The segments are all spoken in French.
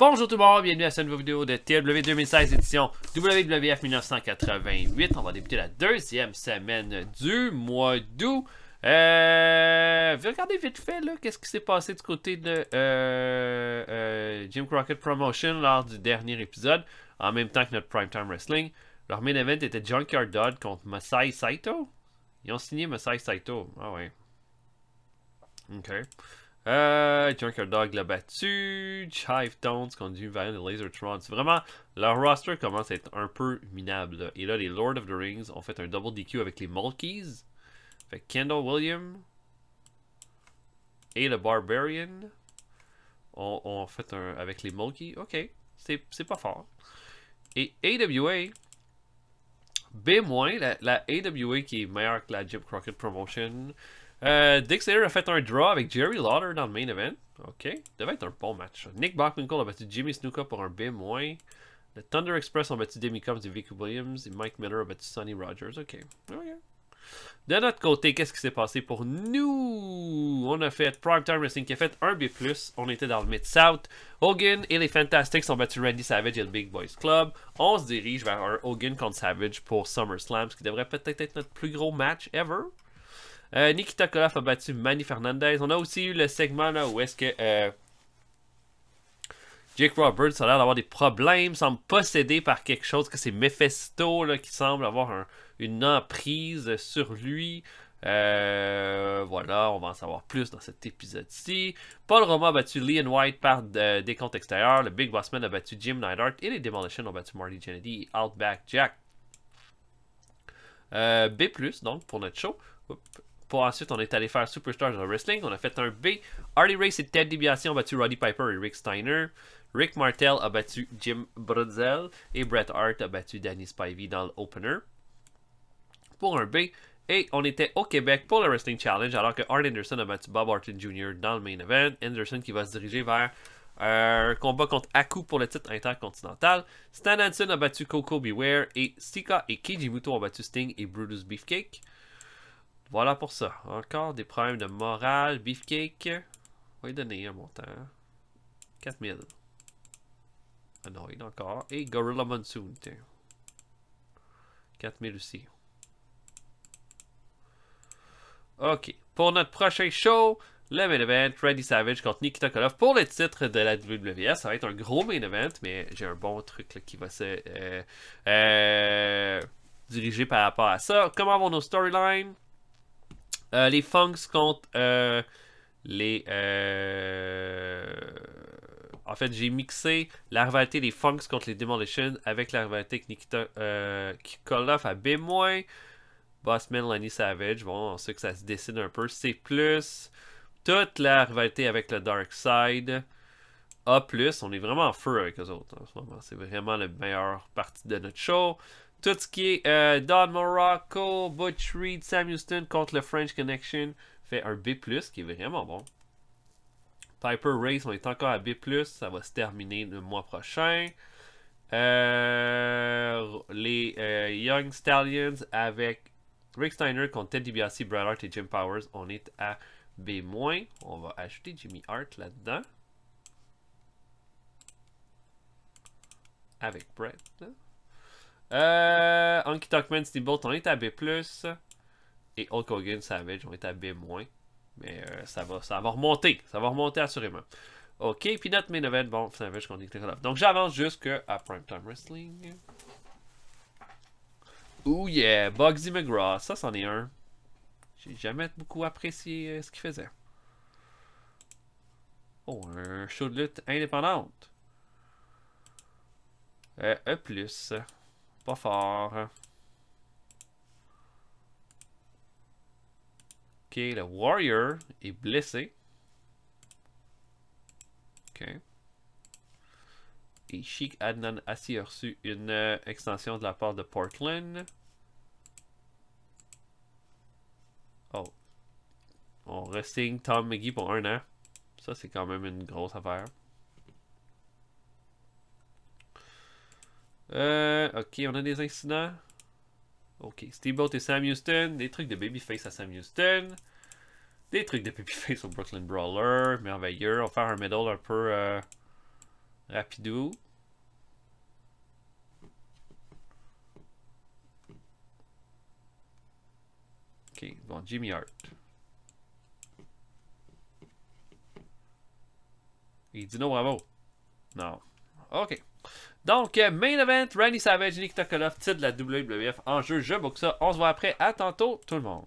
Bonjour tout le monde, bienvenue à cette nouvelle vidéo de TW 2016 édition WWF 1988. On va débuter la deuxième semaine du mois d'août. Euh, regardez vite fait là, qu'est-ce qui s'est passé du côté de euh, euh, Jim Crockett Promotion lors du dernier épisode, en même temps que notre Primetime Wrestling. Leur main event était Junkyard Dodd contre Masai Saito. Ils ont signé Masai Saito. Ah ouais. Ok. Euh, Junker Dog l'a battu. Chive Tones conduit vers le C'est Vraiment, leur roster commence à être un peu minable. Et là, les Lord of the Rings ont fait un double DQ avec les monkeys, avec Kendall William et le Barbarian ont, fait un avec les monkeys. Ok, c'est pas fort. Et AWA, B-, la, la AWA qui est meilleure que la Jim Crockett Promotion. Euh, Dick a fait un draw avec Jerry Lauder dans le main event. Ok, devait être un bon match. Nick Bockwinkel a battu Jimmy Snuka pour un B-. Le Thunder Express a battu Demi Combs et Vicky Williams. Et Mike Miller a battu Sonny Rogers. Ok, ok. Oh De notre côté, qu'est-ce qui s'est passé pour nous? On a fait Primetime Wrestling qui a fait un b on était dans le Mid-South. Hogan et les Fantastics ont battu Randy Savage et le Big Boys Club. On se dirige vers Hogan contre Savage pour SummerSlam, ce qui devrait peut-être être notre plus gros match ever. Euh, Nikita Koloff a battu Manny Fernandez. On a aussi eu le segment là où est-ce que euh, Jake Roberts a l'air d'avoir des problèmes, semble possédé par quelque chose, que c'est Mephisto qui semble avoir une emprise sur lui. Euh, voilà, on va en savoir plus dans cet épisode-ci. Paul Roma a battu Leon White par des comptes extérieurs. Le Big Bossman a battu Jim Neidhart. Et les Demolition ont battu Marty Jannetty et Outback Jack. Euh, B, donc, pour notre show. Pour ensuite, on est allé faire Superstars le Wrestling. On a fait un B. Harley Race et Ted DiBiase ont battu Roddy Piper et Rick Steiner. Rick Martel a battu Jim Brudzel. Et Bret Hart a battu Danny Spivey dans l'opener. Pour un B. Et on était au Québec pour le Wrestling Challenge alors que Art Anderson a battu Bob Orton Jr. dans le main event. Anderson qui va se diriger vers euh, un combat contre Aku pour le titre intercontinental. Stan Hansen a battu Coco Beware et Stika et Kijimuto ont battu Sting et Brutus Beefcake. Voilà pour ça. Encore des problèmes de morale. Beefcake. On va lui donner un montant. 4000. Annoyed encore. Et Gorilla Monsoon. 4000 aussi. Ok. Pour notre prochain show, le main event, Randy Savage contre Nikita Koloff pour le titre de la WWE. Ça va être un gros main event, mais j'ai un bon truc qui va se euh, euh, diriger par rapport à ça. Comment vont nos storylines? Euh, les Funks contre euh, les. Euh, en fait, j'ai mixé la rivalité des Funks contre les Demolition avec la rivalité avec Nikita Koloff à B-. Bossman, Lanny Savage. Bon, on sait que ça se dessine un peu. C, toute la rivalité avec le Dark Side. A, on est vraiment en feu avec eux autres hein, en ce moment. C'est vraiment la meilleure partie de notre show. Tout ce qui est euh, Don Morocco, Butch Reed, Sam Houston contre le French Connection fait un B, qui est vraiment bon. Piper Race, on est encore à B, ça va se terminer le mois prochain. Euh, les euh, Young Stallions avec Rick Steiner contre Ted DiBiase, Brad Hart et Jim Powers, on est à B-. On va ajouter Jimmy Hart là-dedans. Avec Brad. Euh, Anki Steve Bolt on est à B+. Et Hulk Hogan, Savage, on est à B-. Mais euh, ça, va, ça va remonter. Ça va remonter assurément. Ok, puis notre main event, bon, Savage contre Nick Donc j'avance jusqu'à Primetime Wrestling. Ouh yeah, Bugsy McGraw, ça c'en est un. J'ai jamais beaucoup apprécié euh, ce qu'il faisait. Oh, un show de lutte indépendante. Euh, E+ pas fort. Hein. Ok, le Warrior est blessé. Ok. Et Chic Adnan Assi a reçu une euh, extension de la part de Portland. Oh. On resigne Tom McGee pour un an. Ça, c'est quand même une grosse affaire. Euh, ok, on a des incidents. Ok, Bolt et Sam Houston. Des trucs de Babyface à Sam Houston. Des trucs de Babyface au Brooklyn Brawler. Merveilleux. On va faire un medal un peu euh, rapidou. Ok, bon, Jimmy Hart. dit non, Bravo. Non. Ok. Donc, euh, main event, Randy Savage, Nikita Koloff, titre de la WWF en jeu. Je boxe ça. On se voit après. À tantôt, tout le monde.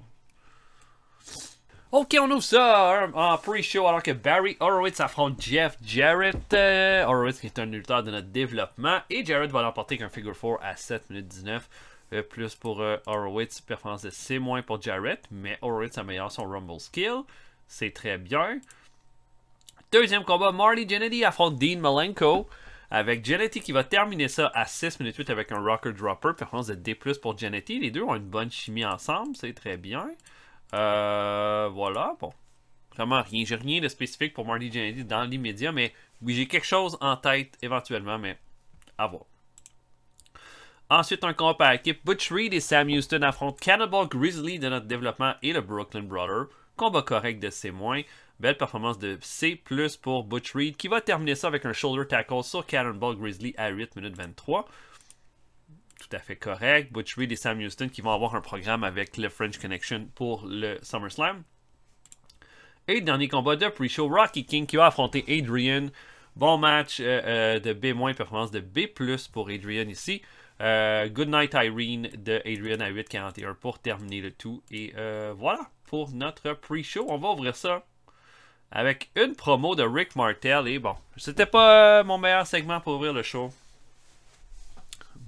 Ok, on ouvre ça hein, en pre-show alors que Barry Horowitz affronte Jeff Jarrett. Euh, Horowitz qui est un lutteur de notre développement et Jarrett va l'emporter avec un figure 4 à 7 minutes 19. Euh, plus pour Horowitz, performance de C- pour Jarrett, mais Horowitz améliore son Rumble skill. C'est très bien. Deuxième combat, Marty Jannetty affronte Dean Malenko avec Genetti qui va terminer ça à 6 minutes 8 avec un Rocker Dropper. Performance de D pour Genetti. Les deux ont une bonne chimie ensemble, c'est très bien. Euh, voilà, bon. Vraiment rien. J'ai rien de spécifique pour Marty Genetti dans l'immédiat, mais oui, j'ai quelque chose en tête éventuellement, mais à voir. Ensuite, un combat à équipe. Butch Reed et Sam Houston affrontent Cannibal Grizzly de notre développement et le Brooklyn Brother. Combat correct de C-. Belle performance de C++ pour Butch Reed qui va terminer ça avec un shoulder tackle sur Cannonball Grizzly à 8 minutes 23. Tout à fait correct. Butch Reed et Sam Houston qui vont avoir un programme avec le French Connection pour le SummerSlam. Et dernier combat de pre-show, Rocky King qui va affronter Adrian. Bon match euh, euh, de B-, performance de B+, pour Adrian ici. Euh, Good Night Irene de Adrian à 8.41 pour terminer le tout. Et voilà pour notre pre-show. On va ouvrir ça avec une promo de Rick Martel. Et bon, c'était pas euh, mon meilleur segment pour ouvrir le show.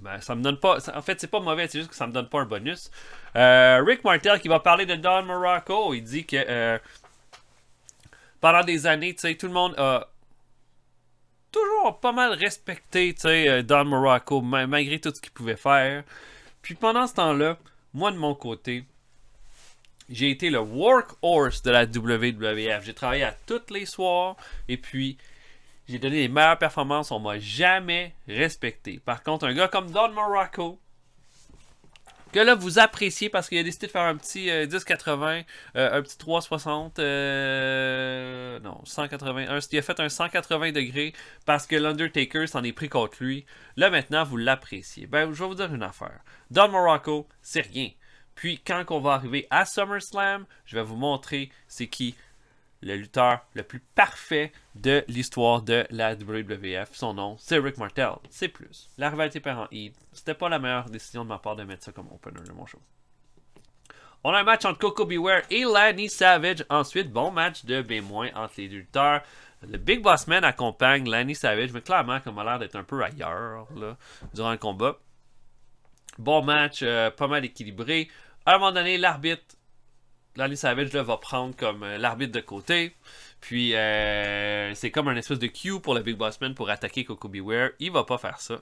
Ben, ça me donne pas. en fait, c'est pas mauvais, c'est juste que ça me donne pas un bonus. Euh, Rick Martel qui va parler de Don Morocco. Il dit que euh, pendant des années, tu sais, tout le monde a toujours pas mal respecté, tu sais, Don Morocco, malgré tout ce qu'il pouvait faire. Puis pendant ce temps-là, moi de mon côté, j'ai été le workhorse de la WWF. J'ai travaillé à tous les soirs et puis j'ai donné les meilleures performances. On m'a jamais respecté. Par contre, un gars comme Don Morocco, que là vous appréciez parce qu'il a décidé de faire un petit 10 euh, 1080, euh, un petit 360, euh, non 180, il a fait un 180 degrés parce que l'Undertaker s'en est pris contre lui. Là maintenant vous l'appréciez. Ben je vais vous dire une affaire. Don Morocco, c'est rien. Puis quand on va arriver à SummerSlam, je vais vous montrer c'est qui le lutteur le plus parfait de l'histoire de la WWF. Son nom, c'est Rick Martel. C'est plus. La rivalité parent Heat, c'était pas la meilleure décision de ma part de mettre ça comme opener de mon show. On a un match entre Coco Beware et Lanny Savage. Ensuite, bon match de B- entre les lutteurs. Le Big Boss Man accompagne Lanny Savage, mais clairement, comme a l'air d'être un peu ailleurs durant le combat. Bon match, euh, pas mal équilibré. À un moment donné, l'arbitre, Lanny Savage, va prendre comme euh, l'arbitre de côté. Puis, euh, c'est comme un espèce de cue pour le Big Bossman pour attaquer Coco Beware. Il va pas faire ça.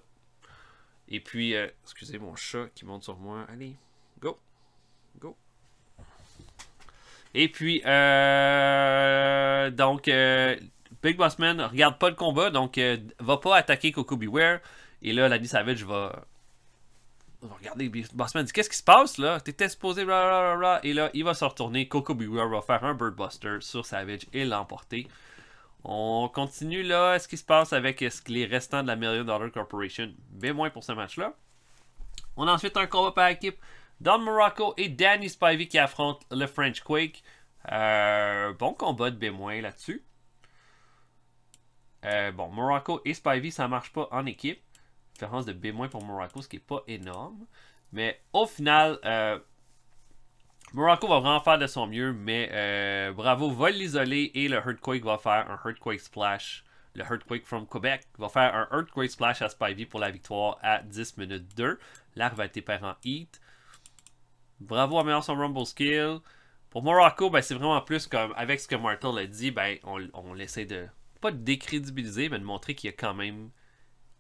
Et puis, excusez mon chat qui monte sur moi. Allez, go, go. Et puis, donc, Big Bossman Man regarde pas le combat, donc va pas attaquer Coco Beware. Et là, Lanny Savage va Regardez, Bossman dit Qu'est-ce qui se passe là T'étais supposé. Et là, il va se retourner. Coco Beware va faire un Buster sur Savage et l'emporter. On continue là. Est-ce qui se passe avec les restants de la Million Dollar Corporation Bien moins pour ce match-là. On a ensuite un combat par équipe. Don Morocco et Danny Spivey qui affrontent le French Quake. Euh, bon combat de B- là-dessus. Euh, bon, Morocco et Spivey, ça marche pas en équipe de B- pour Morocco, ce qui n'est pas énorme. Mais au final, euh, Morocco va vraiment faire de son mieux, mais euh, Bravo va l'isoler et le Earthquake va faire un Earthquake Splash. Le Earthquake from Quebec va faire un Earthquake Splash à Spivey pour la victoire à 10 minutes 2. L'arc va être par en Heat. Bravo améliore son Rumble Skill. Pour Morocco, ben, c'est vraiment plus comme avec ce que Martel a dit, ben, on, on essaie de, pas décrédibiliser, mais de montrer qu'il y a quand même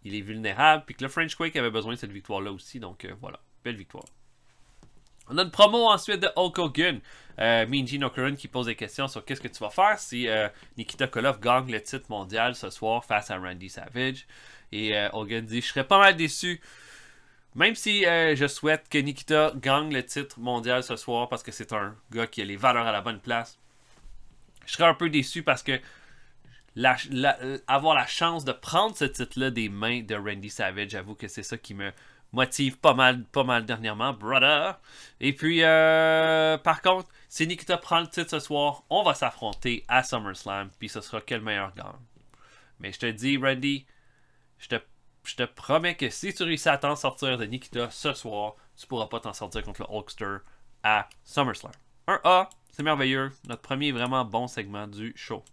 il est vulnérable, puis que le French Quake avait besoin de cette victoire-là aussi, donc euh, voilà, belle victoire. On a une promo ensuite de Hulk Hogan. Euh, Minji Current qui pose des questions sur qu'est-ce que tu vas faire si euh, Nikita Koloff gagne le titre mondial ce soir face à Randy Savage. Et Hogan dit Je serais pas mal déçu. Même si je souhaite que Nikita gagne le titre mondial ce soir parce que c'est un gars qui a les valeurs à la bonne place, je serais un peu déçu parce que euh, avoir la chance de prendre ce titre-là des mains de Randy Savage, j'avoue que c'est ça qui me motive pas mal, pas mal dernièrement, brother. Et puis, euh, par contre, si Nikita prend le titre ce soir, on va s'affronter à SummerSlam, puis ce sera quel meilleur gagne. Mais je te dis, Randy, je te, je te promets que si tu réussis à t'en sortir de Nikita ce soir, tu pourras pas t'en sortir contre le Hulkster à SummerSlam. 1A, c'est merveilleux, notre premier vraiment bon segment du show.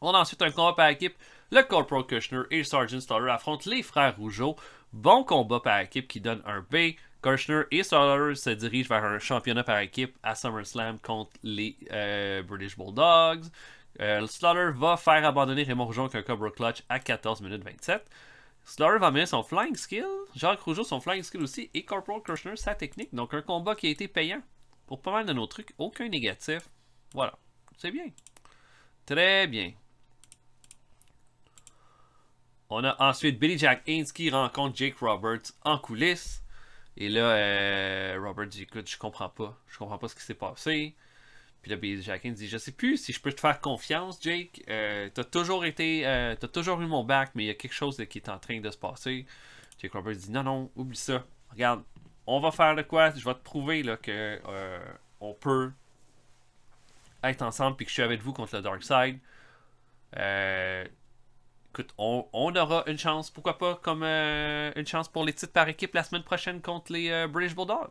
On a ensuite un combat par équipe. Le Corporal Kushner et Sergeant Stoller affrontent les frères Rougeau. Bon combat par équipe qui donne un B. Kushner et Slaughter se dirigent vers un championnat par équipe à SummerSlam contre les euh, British Bulldogs. Euh, Slaughter va faire abandonner Raymond Rougeau avec un Cobra Clutch à 14 minutes 27. Slaughter va mettre son flying skill, Jacques Rougeau son flying skill aussi, et Corporal Kushner sa technique. Donc un combat qui a été payant pour pas mal de nos trucs, aucun négatif. Voilà, c'est bien. Très bien. On a ensuite Billy Jack Haynes qui rencontre Jake Roberts en coulisses. Et là, euh, Robert dit Écoute, je comprends pas. Je comprends pas ce qui s'est passé. Puis là, Billy Jack Haynes dit Je sais plus si je peux te faire confiance, Jake. Euh, tu as toujours été. Euh, toujours eu mon bac, mais il y a quelque chose qui est en train de se passer. Jake Roberts dit Non, non, oublie ça. Regarde, on va faire de quoi Je vais te prouver là, que euh, on peut être ensemble puis que je suis avec vous contre le Dark Side écoute, on, aura une chance, pourquoi pas, comme euh, une chance pour les titres par équipe la semaine prochaine contre les euh, British Bulldogs.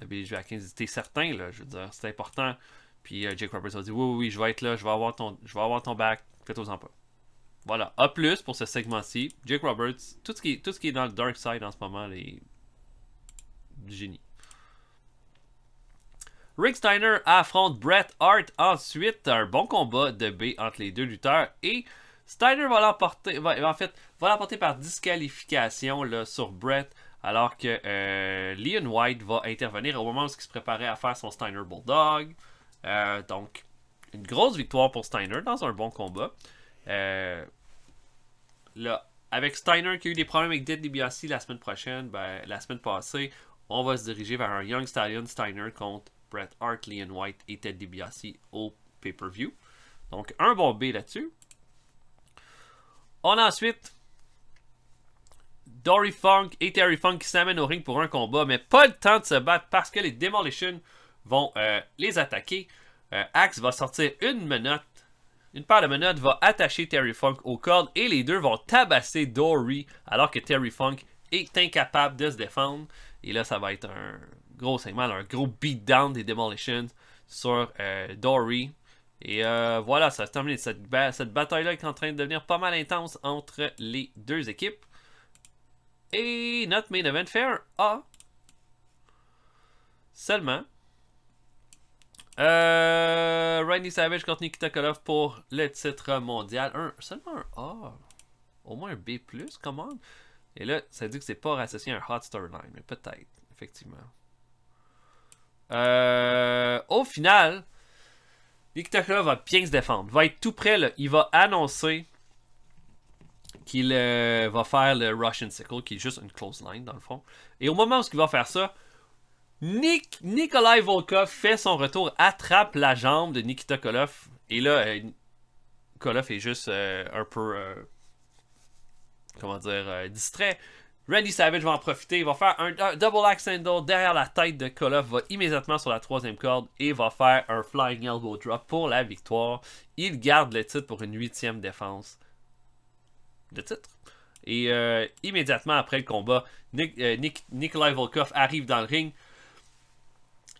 vais à 15, c'était certain, là, je veux dire, c'est important. Puis euh, Jake Roberts a dit oui, oui, oui, je vais être là, je vais avoir ton, je vais avoir ton back, faites-en pas. Voilà, à plus pour ce segment-ci. Jake Roberts, tout ce, qui, tout ce qui est dans le dark side en ce moment, les génie. Rick Steiner affronte Bret Hart ensuite, un bon combat de B entre les deux lutteurs et Steiner va l'emporter, en fait, va l'emporter par disqualification là, sur Brett, alors que euh, Leon White va intervenir au moment où il se préparait à faire son Steiner Bulldog. Euh, donc, une grosse victoire pour Steiner dans un bon combat. Euh, là, avec Steiner qui a eu des problèmes avec Ted DiBiase la semaine prochaine, ben, la semaine passée, on va se diriger vers un Young Stallion Steiner contre Brett Hart, Leon White et Ted DiBiase au pay-per-view. Donc, un bon B là-dessus. On a ensuite Dory Funk et Terry Funk qui s'amènent au ring pour un combat, mais pas le temps de se battre parce que les Demolition vont euh, les attaquer. Euh, Axe va sortir une menotte. Une paire de menottes va attacher Terry Funk aux cordes et les deux vont tabasser Dory alors que Terry Funk est incapable de se défendre. Et là, ça va être un gros segment, un gros beatdown des Demolition sur euh, Dory. Et euh, voilà, ça se termine. Cette, bataille-là est en train de devenir pas mal intense entre les deux équipes. Et notre main event fair a seulement euh, Randy Savage contre Nikita Koloff pour le titre mondial. seulement un A. Au moins un B, commande. Et là, ça dit que c'est pas associé à un hot storyline, mais peut-être, effectivement. Euh, au final, Nikita Koloff va bien se défendre. Va être tout prêt, Il va annoncer qu'il euh, va faire le Russian Sickle, qui est juste une close line, dans le fond. Et au moment où il va faire ça, Nikolai Volkov fait son retour, attrape la jambe de Nikita Koloff. Et là, euh, Koloff est juste euh, un peu... comment dire, distrait. Randy Savage va en profiter. Il va faire un, double axe d'or derrière la tête de Koloff. Va immédiatement sur la troisième corde et va faire un flying elbow drop pour la victoire. Il garde le titre pour une huitième défense de titre. Et euh, immédiatement après le combat, euh, Nikolai Volkov arrive dans le ring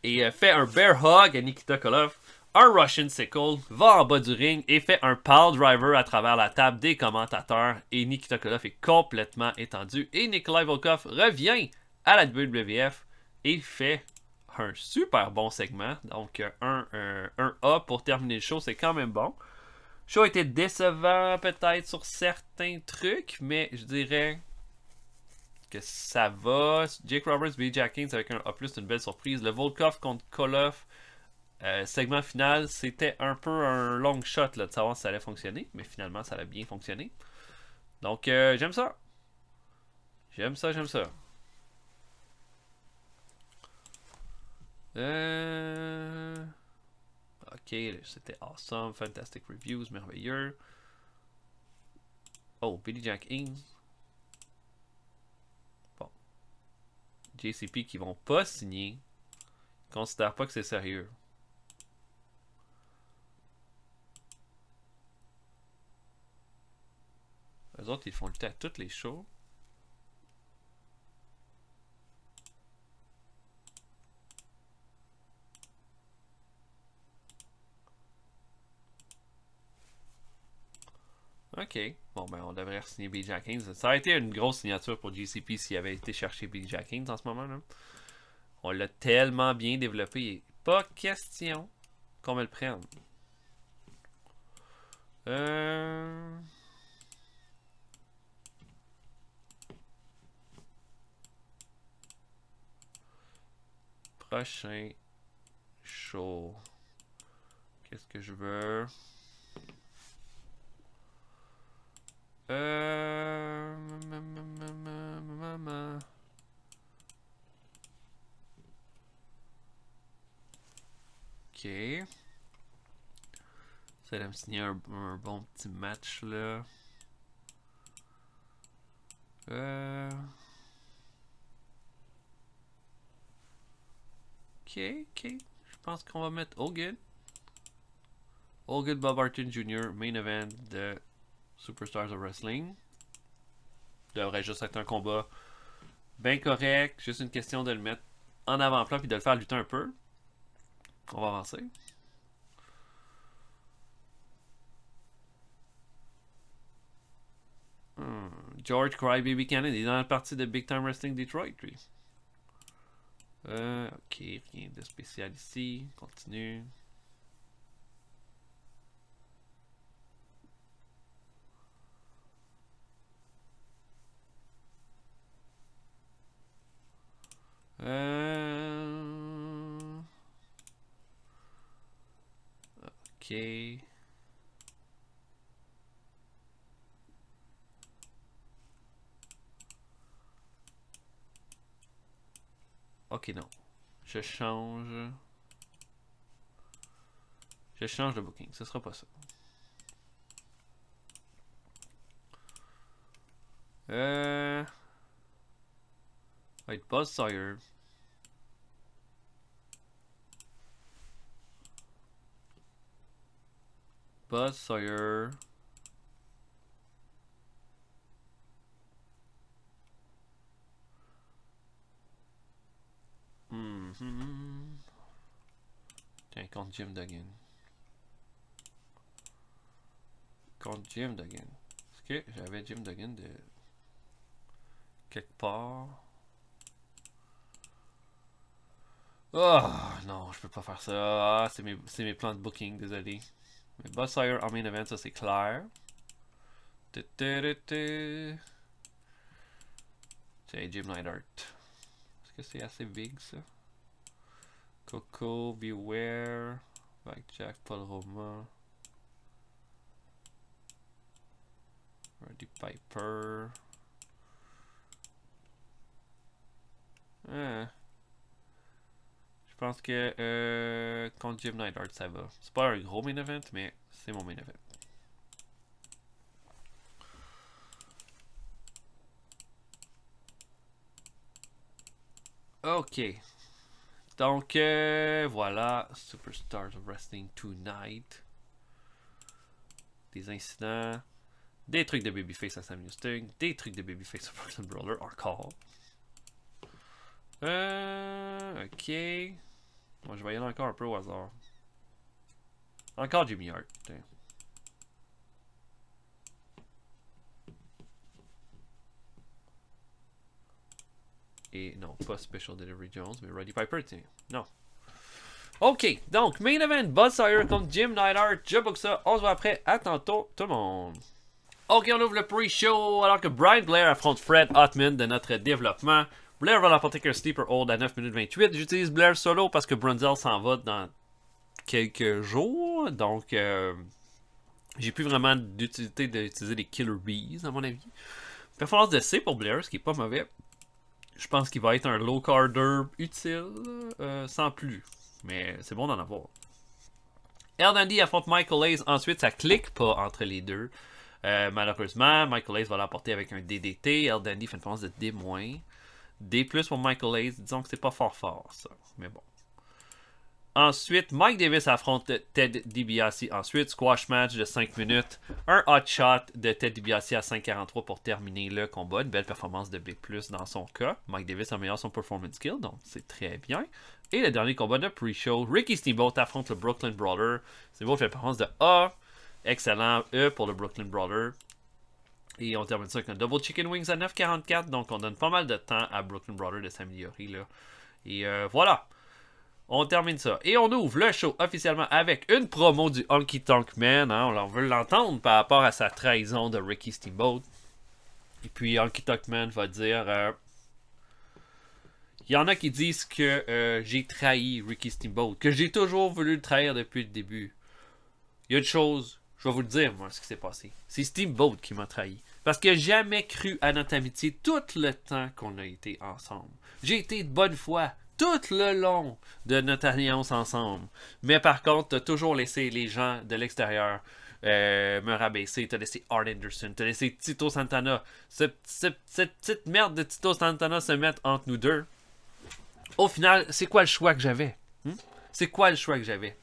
et euh, fait un bear hug à Nikita Koloff un Russian Sickle va en bas du ring et fait un pile driver à travers la table des commentateurs et Nikita Koloff est complètement étendu et Nikolai Volkov revient à la WWF et fait un super bon segment. Donc euh, un, A pour terminer le show, c'est quand même bon. Le show était décevant peut-être sur certains trucs, mais je dirais que ça va. Jake Roberts, BJ Kings avec un A+, une belle surprise. Le Volkov contre Koloff euh, segment final, c'était un peu un long shot là, de savoir si ça allait fonctionner, mais finalement ça a bien fonctionné. Donc euh, j'aime ça. J'aime ça, j'aime ça. Euh, ok, c'était awesome, fantastic reviews, merveilleux. Oh, Billy Jack Ings. Bon. JCP qui vont pas signer. Considère pas que c'est sérieux. Eux autres, ils font le à toutes les choses. OK. Bon, ben, on devrait signer B. Jackings. Ça a été une grosse signature pour GCP s'il avait été chercher Big Jackings en ce moment. Là. On l'a tellement bien développé. Pas question qu'on me le prenne. Euh... prochain show. Qu'est-ce que je veux? Euh... Ok. Ça va me signer un, bon petit match là. Euh... Ok, je pense qu'on va mettre Hogan. Hogan Good Bob Artin Jr. Main Event de Superstars of Wrestling. Devrait juste être un combat bien correct. Juste une question de le mettre en avant-plan puis de le faire lutter un peu. On va avancer. Hmm, George Crybaby Cannon est dans la partie de Big Time Wrestling Detroit, euh, ok, rien de spécial ici. Continue. Euh... Ok. non. Je change. Je change le booking. Ce sera pas ça. Euh. Wait, Buzz Sawyer. Buzz Sawyer. Mmh. Tiens, contre Jim Duggan. Contre Jim Duggan. Est-ce que j'avais Jim Duggan de quelque part. Oh non, je peux pas faire ça. Ah, c'est mes, plans de booking, désolé. Mais Boss Hire en ça c'est clair. C'est Jim Neidhart. Est-ce que c'est assez big ça? Coco, Beware, Blackjack, Paul Romain. Roddy Piper. Eh. Je pense que euh, Night Jim Neidhart, ça va. C'est pas un gros main event, mais c'est mon main event. Ok, donc euh, voilà, Superstars of Wrestling Tonight. Des incidents, des trucs de Babyface à Sam Houston, des trucs de Babyface à Brooklyn Brawler encore. Euh, ok. Moi, je vais y aller encore un peu au hasard. Encore Jimmy Hart. non, pas Special Delivery Jones, mais Roddy Piper, tiens. Non. Ok, donc, main event, Buzz Sawyer contre Jim Neidhart. Je ça. On se voit après. À tantôt, tout le monde. Ok, on ouvre le pre-show alors que Brian Blair affronte Fred Hotman de notre développement. Blair va l'apporter qu'un Sleeper Hold à 9 minutes 28. J'utilise Blair solo parce que Brunzel s'en va dans quelques jours. Donc, euh, j'ai plus vraiment d'utilité d'utiliser des Killer Bees, à mon avis. Performance de C pour Blair, ce qui est pas mauvais. Je pense qu'il va être un low carder utile, euh, sans plus. Mais c'est bon d'en avoir. Erdandy affronte Michael Hayes. Ensuite, ça clique pas entre les deux. Euh, malheureusement, Michael Hayes va l'apporter avec un DDT. Erdandy fait une pensée de D-. D plus pour Michael Hayes. Disons que c'est pas fort fort, ça. Mais bon. Ensuite, Mike Davis affronte Ted DiBiase. Ensuite, squash match de 5 minutes. Un hot shot de Ted DiBiase à 5.43 pour terminer le combat. Une belle performance de B+, dans son cas. Mike Davis améliore son performance skill, donc c'est très bien. Et le dernier combat de pre-show, Ricky Steamboat affronte le Brooklyn Brother. Steamboat fait une performance de A. Excellent E pour le Brooklyn Brother. Et on termine ça avec un double chicken wings à 9.44. Donc on donne pas mal de temps à Brooklyn Brother de s'améliorer. Et euh, voilà on termine ça. Et on ouvre le show officiellement avec une promo du Honky Tonk Man. Hein. on veut l'entendre par rapport à sa trahison de Ricky Steamboat. Et puis Honky Tonk Man va dire... Euh, il y en a qui disent que euh, j'ai trahi Ricky Steamboat, que j'ai toujours voulu le trahir depuis le début. Il y a une chose, je vais vous le dire, moi, ce qui s'est passé. C'est Steamboat qui m'a trahi. Parce que j'ai jamais cru à notre amitié tout le temps qu'on a été ensemble. J'ai été de bonne foi tout le long de notre alliance ensemble. Mais par contre, t'as toujours laissé les gens de l'extérieur euh, me rabaisser. T'as laissé Art Anderson, t'as laissé Tito Santana. cette petite merde de Tito Santana se mettre entre nous deux. Au final, c'est quoi le choix que j'avais hmm? C'est quoi le choix que j'avais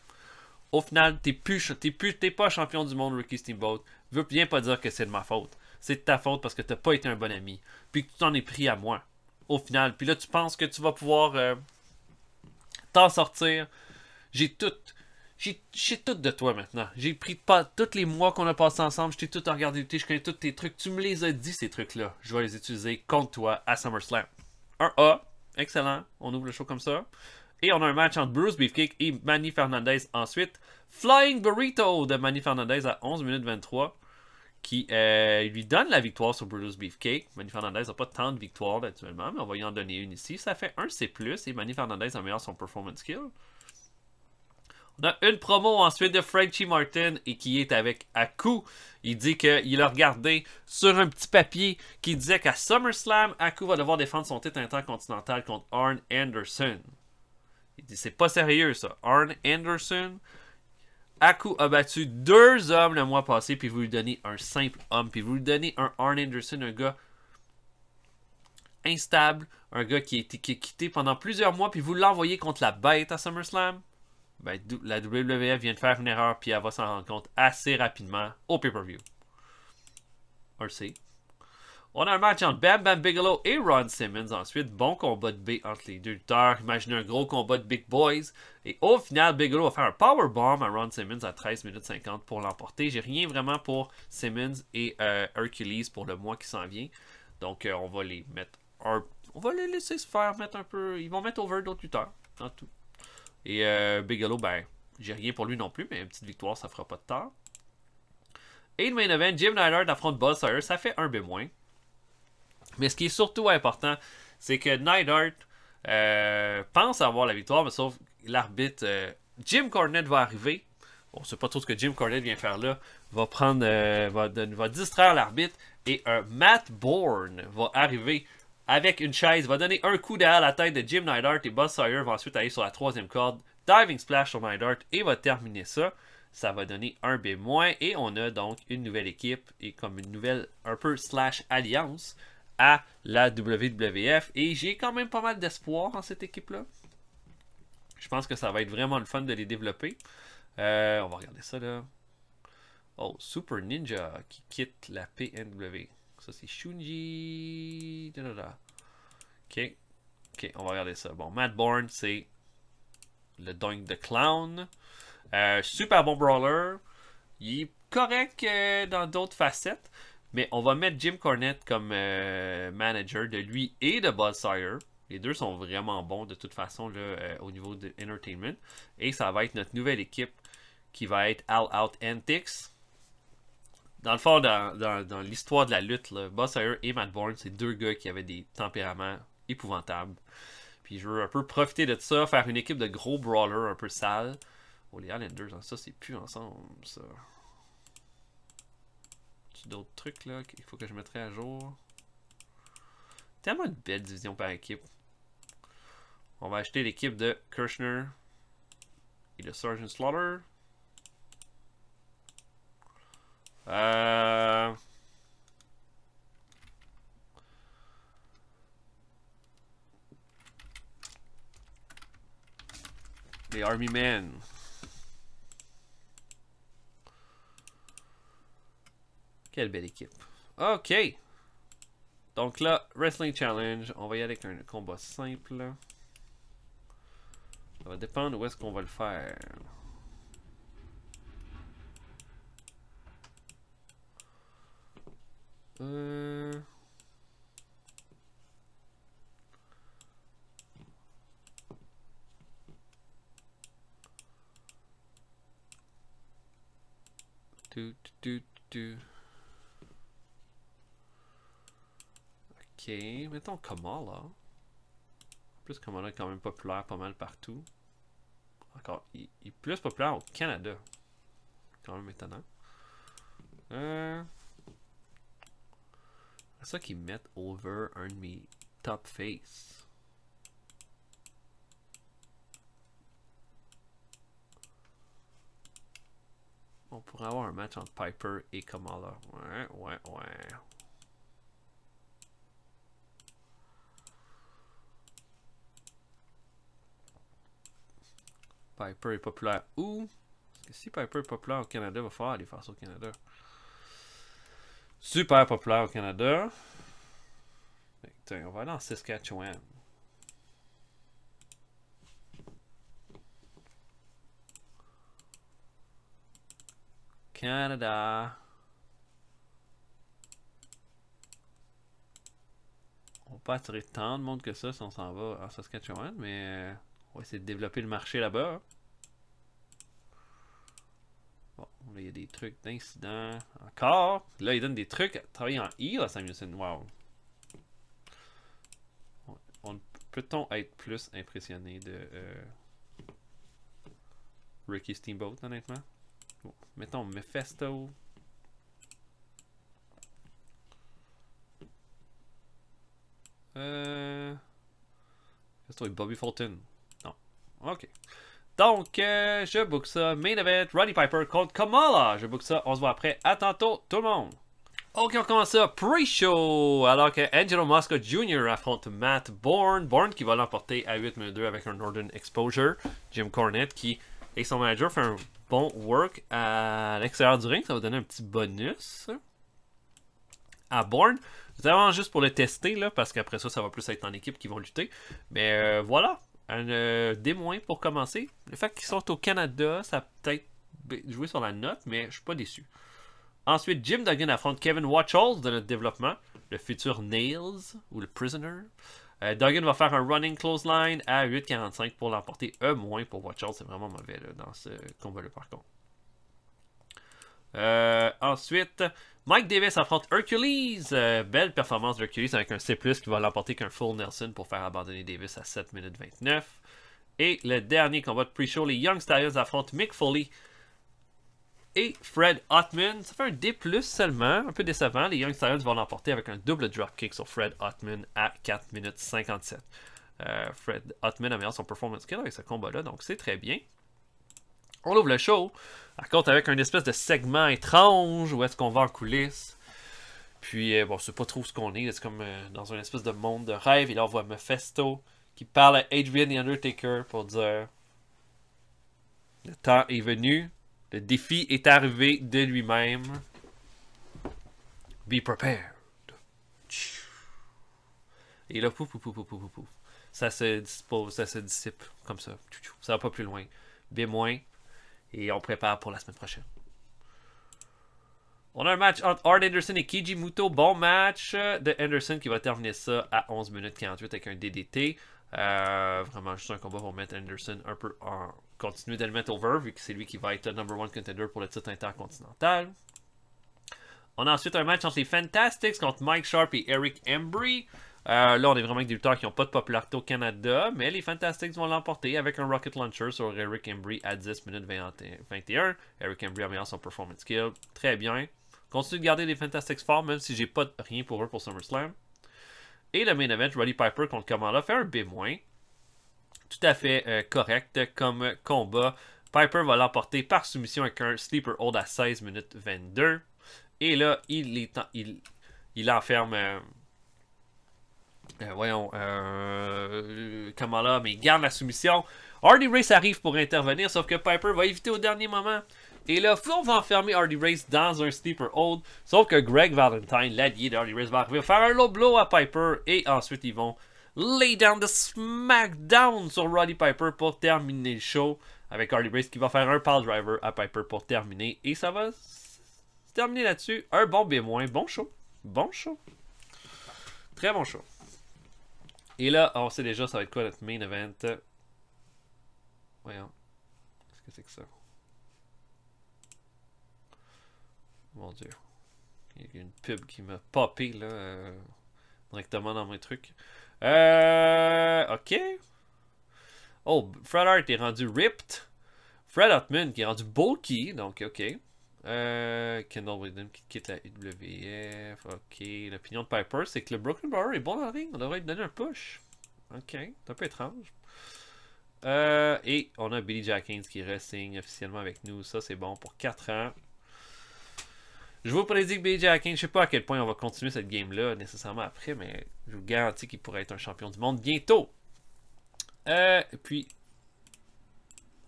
Au final, t'es plus, plus pas champion du monde Ricky Steamboat. Veux bien pas dire que c'est de ma faute. C'est de ta faute parce que t'as pas été un bon ami. Puis que tu t'en es pris à moi au final. Puis là, tu penses que tu vas pouvoir euh, t'en sortir. J'ai tout. J'ai tout de toi maintenant. J'ai pris pas tous les mois qu'on a passé ensemble. Je t'ai tout regardé. Je connais tous tes trucs. Tu me les as dit, ces trucs-là. Je vais les utiliser contre toi à SummerSlam. Un a Excellent. On ouvre le show comme ça. Et on a un match entre Bruce Beefcake et Manny Fernandez ensuite. Flying Burrito de Manny Fernandez à 11 minutes 23 qui euh, lui donne la victoire sur Brutus Beefcake. Manny Fernandez n'a pas tant de victoires actuellement, mais on va y en donner une ici. Ça fait un C+, et Manny Fernandez améliore son performance skill. On a une promo ensuite de Frankie Martin et qui est avec Aku. Il dit qu'il a regardé sur un petit papier qui disait qu'à SummerSlam, Aku va devoir défendre son titre intercontinental contre Arn Anderson. Il dit c'est pas sérieux ça. Arn Anderson Aku a battu deux hommes le mois passé, puis vous lui donnez un simple homme, puis vous lui donnez un Arn Anderson, un gars instable, un gars qui a été quitté pendant plusieurs mois, puis vous l'envoyez contre la bête à SummerSlam. Ben, la WWE vient de faire une erreur, puis elle va s'en rendre compte assez rapidement au pay-per-view. On on a un match entre Bam Bam Bigelow et Ron Simmons. Ensuite, bon combat de B entre les deux lutteurs. Imaginez un gros combat de Big Boys. Et au final, Bigelow va faire un powerbomb à Ron Simmons à 13 minutes 50 pour l'emporter. J'ai rien vraiment pour Simmons et euh, Hercules pour le mois qui s'en vient. Donc, euh, on va les mettre un... On va les laisser se faire mettre un peu... Ils vont mettre over d'autres lutteurs, dans tout. Et euh, Bigelow, ben, j'ai rien pour lui non plus, mais une petite victoire, ça fera pas de tort. Et le main event, Jim Neidhart affronte Boss ça fait un B-. Mais ce qui est surtout important, c'est que Night Art euh, pense avoir la victoire, mais sauf l'arbitre euh, Jim Cornette va arriver. On ne sait pas trop ce que Jim Cornette vient faire là. Va prendre, euh, va, distraire l'arbitre et un Matt Bourne va arriver avec une chaise, va donner un coup derrière la tête de Jim Neidhart et Buzz Sawyer va ensuite aller sur la troisième corde, diving splash sur Neidhart et va terminer ça. Ça va donner un B- et on a donc une nouvelle équipe et comme une nouvelle un peu slash alliance à la WWF. Et j'ai quand même pas mal d'espoir en cette équipe-là. Je pense que ça va être vraiment le fun de les développer. Euh, on va regarder ça là. Oh, Super Ninja qui quitte la PNW. Ça c'est Shunji. Ok. Ok, on va regarder ça. Bon, Matt c'est le dingue de Clown. Euh, super bon brawler. Il est correct euh, dans d'autres facettes. Mais on va mettre Jim Cornette comme euh, manager de lui et de Buzz Sire. Les deux sont vraiment bons de toute façon là, euh, au niveau de l'entertainment. Et ça va être notre nouvelle équipe qui va être All Out Antics. Dans le fond, dans, l'histoire de la lutte, là, Buzz et Matt Bourne, c'est deux gars qui avaient des tempéraments épouvantables. Puis je veux un peu profiter de ça, faire une équipe de gros brawlers un peu sales. Oh, les deux hein, ça c'est plus ensemble, ça d'autres trucs là qu'il faut que je mettrais à jour. Tellement de belle division par équipe. On va acheter l'équipe de Kirchner et de Sergeant Slaughter. Euh... Les Army Men. Quelle belle équipe. Ok. Donc là, Wrestling Challenge. On va y aller avec un combat simple. Ça va dépendre où est-ce qu'on va le faire. Euh... Do, mettons Kamala. En plus, Kamala est quand même populaire pas mal partout. Encore, il, est plus populaire au Canada. Quand même étonnant. Euh, c'est ça qu'ils mettent over un de mes top face. On pourrait avoir un match entre Piper et Kamala. Ouais, ouais, ouais. Piper est populaire où? Si Piper est populaire au Canada, il va falloir aller faire ça au Canada. Super populaire au Canada. on va aller en Saskatchewan. Canada. On va pas attirer tant de monde que ça si on s'en va en Saskatchewan, mais... Euh, on va essayer de développer le marché là-bas. Bon, là, il y a des trucs d'incidents. Encore. Là, il donne des trucs. à Travailler en I à Samuelson. Wow. On, Peut-on être plus impressionné de euh, Ricky Steamboat, honnêtement? mettons Mephisto. Euh... Mephisto et Bobby Fulton. OK. Donc, euh, je book ça. Main event, Roddy Piper contre Kamala. Je book ça. On se voit après. À tantôt, tout le monde. Ok, on commence ça. Pre-show. Alors que Angelo Mosca Jr. affronte Matt Bourne. Bourne qui va l'emporter à 8 minutes 2 avec un Northern Exposure. Jim Cornette qui, et son manager, fait un bon work à l'extérieur du ring. Ça va donner un petit bonus à Bourne. C'est vraiment juste pour le tester, là, parce qu'après ça, ça va plus être en équipe qui vont lutter. Mais euh, voilà un euh, des moins pour commencer. Le fait qu'ils sont au Canada, ça peut-être joué sur la note, mais je suis pas déçu. Ensuite, Jim Duggan affronte Kevin Watchalls de notre développement, le futur Nails ou le Prisoner. Euh, Duggan va faire un running Clothesline à 8,45 pour l'emporter. E moins pour Watchalls, c'est vraiment mauvais dans ce combat-là par contre. Euh, ensuite, Mike Davis affronte Hercules. Euh, belle performance d'Hercules avec un C+, qui va l'emporter qu'un full Nelson pour faire abandonner Davis à 7 minutes 29. Et le dernier combat de pre-show, les Young Styles affrontent Mick Foley et Fred Ottman. Ça fait un D+, seulement, un peu décevant. Les Young Styles vont l'emporter avec un double dropkick sur Fred Ottman à 4 minutes 57. Euh, Fred Hotman améliore son performance skill avec ce combat-là, donc c'est très bien. On ouvre le show, par contre, avec un espèce de segment étrange où est-ce qu'on va en coulisses. Puis, euh, bon, je sais pas trop ce qu'on est. C'est comme euh, dans un espèce de monde de rêve. Et là, on voit Mephisto qui parle à Adrian The Undertaker pour dire Le temps est venu. Le défi est arrivé de lui-même. Be prepared. Et là, pouf, pouf, pouf, pouf, pouf, Ça se dispose, ça se dissipe comme ça. Ça va pas plus loin. B- et on prépare pour la semaine prochaine. On a un match entre Art Anderson et Kiji Muto. Bon match de Anderson qui va terminer ça à 11 minutes 48 avec un DDT. Euh, vraiment juste un combat pour mettre Anderson un peu en continuer de le mettre over vu que c'est lui qui va être le number one contender pour le titre intercontinental. On a ensuite un match entre les Fantastics contre Mike Sharp et Eric Embry. Euh, là, on est vraiment avec des lutteurs qui n'ont pas de popularité au Canada, mais les Fantastics vont l'emporter avec un Rocket Launcher sur Eric Embry à 10 minutes 21. Eric Embry améliore son performance skill. Très bien. Continue de garder les Fantastics forts, même si j'ai pas rien pour eux pour SummerSlam. Et le main event, Roddy Piper contre Kamala, fait un B-. Tout à fait euh, correct comme combat. Piper va l'emporter par soumission avec un Sleeper Hold à 16 minutes 22. Et là, il, est il, enferme. Euh, euh, voyons, euh, Kamala, mais garde la soumission. Hardy Race arrive pour intervenir, sauf que Piper va éviter au dernier moment. Et là, on va enfermer Hardy Race dans un sleeper hold. Sauf que Greg Valentine, l'allié de Hardy Race, va arriver faire un low blow à Piper. Et ensuite, ils vont lay down the smackdown sur Roddy Piper pour terminer le show. Avec Hardy Race qui va faire un pile driver à Piper pour terminer. Et ça va terminer là-dessus. Un bon moins bon show. Bon show. Très bon show. Et là, on sait déjà ça va être quoi notre main event. Voyons. Qu'est-ce que c'est que ça? Mon dieu. Il y a une pub qui m'a popé là. Euh, directement dans mes trucs. Euh. Ok. Oh, Fred Hart est rendu ripped. Fred Hartman qui est rendu bulky. Donc, ok. Euh, Kendall Williams qui quitte la UWF. Ok. L'opinion de Piper, c'est que le Brooklyn Bar est bon dans le ring. On devrait lui donner un push. Ok. C'est un peu étrange. Euh, et on a Billy Jackins qui re-signe officiellement avec nous. Ça, c'est bon pour 4 ans. Je vous prédis que Billy Jackins, je sais pas à quel point on va continuer cette game-là nécessairement après, mais je vous garantis qu'il pourrait être un champion du monde bientôt. Euh, et puis,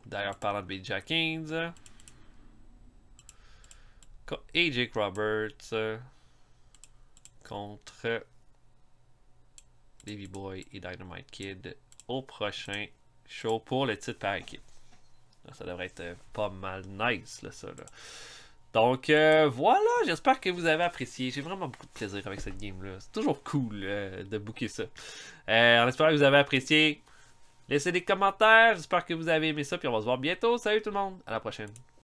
d'ailleurs, parlant de Billy Jackins. Et Jake Roberts euh, contre Baby Boy et Dynamite Kid au prochain show pour le titre par équipe. Ça devrait être euh, pas mal nice, là, ça. Donc euh, voilà, j'espère que vous avez apprécié. J'ai vraiment beaucoup de plaisir avec cette game-là. C'est toujours cool de booker ça. Euh, en que vous avez apprécié. Laissez des commentaires. J'espère que vous avez aimé ça. Puis on va se voir bientôt. Salut tout le monde. À la prochaine.